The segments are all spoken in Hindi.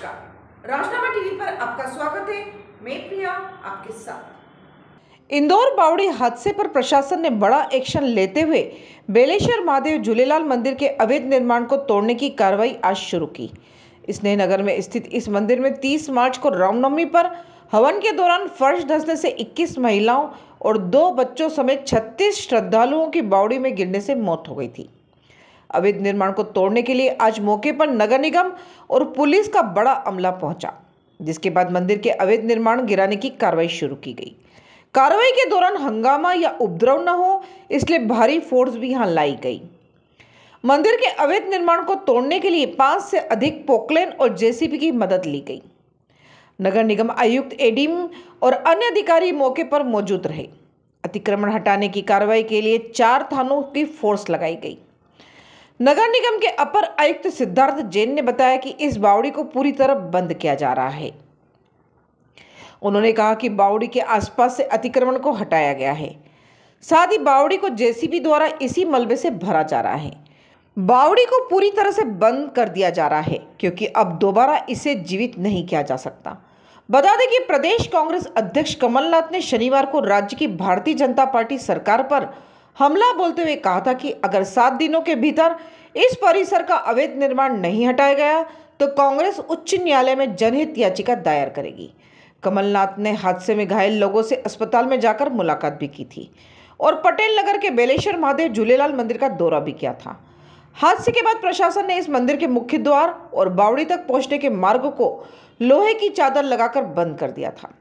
नमस्कार राजनामा टीवी पर आपका स्वागत है मैं प्रिया आपके साथ इंदौर बावड़ी हादसे पर प्रशासन ने बड़ा एक्शन लेते हुए बेलेश्वर महादेव झूलेलाल मंदिर के अवैध निर्माण को तोड़ने की कार्रवाई आज शुरू की इसने नगर में स्थित इस मंदिर में 30 मार्च को रामनवमी पर हवन के दौरान फर्श धंसने से 21 महिलाओं और दो बच्चों समेत 36 श्रद्धालुओं की बावड़ी में गिरने से मौत हो गई थी अवैध निर्माण को तोड़ने के लिए आज मौके पर नगर निगम और पुलिस का बड़ा अमला पहुंचा जिसके बाद मंदिर के अवैध निर्माण गिराने की कार्रवाई शुरू की गई कार्रवाई के दौरान हंगामा या उपद्रव न हो इसलिए भारी फोर्स भी यहां लाई गई मंदिर के अवैध निर्माण को तोड़ने के लिए पांच से अधिक पोकलेन और जेसीबी की मदद ली गई नगर निगम आयुक्त एडीम और अन्य अधिकारी मौके पर मौजूद रहे अतिक्रमण हटाने की कार्रवाई के लिए चार थानों की फोर्स लगाई गई नगर निगम के अपर आयुक्त सिद्धार्थ जैन ने बताया कि इस बावड़ी को पूरी तरह बंद किया जा रहा है उन्होंने कहा कि बावड़ी के आसपास से अतिक्रमण को हटाया गया है साथ ही बावड़ी को जेसीबी द्वारा इसी मलबे से भरा जा रहा है बावड़ी को पूरी तरह से बंद कर दिया जा रहा है क्योंकि अब दोबारा इसे जीवित नहीं किया जा सकता बता दें कि प्रदेश कांग्रेस अध्यक्ष कमलनाथ ने शनिवार को राज्य की भारतीय जनता पार्टी सरकार पर हमला बोलते हुए कहा था कि अगर सात दिनों के भीतर इस परिसर का अवैध निर्माण नहीं हटाया गया तो कांग्रेस उच्च न्यायालय में जनहित याचिका दायर करेगी कमलनाथ ने हादसे में घायल लोगों से अस्पताल में जाकर मुलाकात भी की थी और पटेल नगर के बेलेश्वर महादेव झूलेलाल मंदिर का दौरा भी किया था हादसे के बाद प्रशासन ने इस मंदिर के मुख्य द्वार और बावड़ी तक पहुंचने के मार्ग को लोहे की चादर लगाकर बंद कर दिया था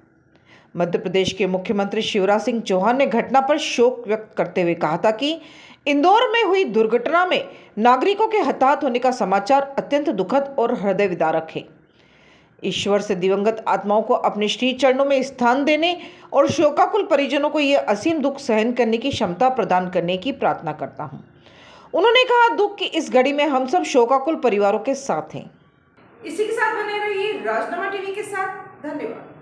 मध्य प्रदेश के मुख्यमंत्री शिवराज सिंह चौहान ने घटना पर शोक व्यक्त करते हुए कहा था कि इंदौर में हुई दुर्घटना में नागरिकों के हताहत होने का समाचार अत्यंत दुखद और हृदय विदारक है ईश्वर से दिवंगत आत्माओं को अपने श्री चरणों में स्थान देने और शोकाकुल परिजनों को यह असीम दुख सहन करने की क्षमता प्रदान करने की प्रार्थना करता हूँ उन्होंने कहा दुख की इस घड़ी में हम सब शोकाकुल परिवारों के साथ हैं इसी के साथ बने रहिए राजनामा टीवी के साथ धन्यवाद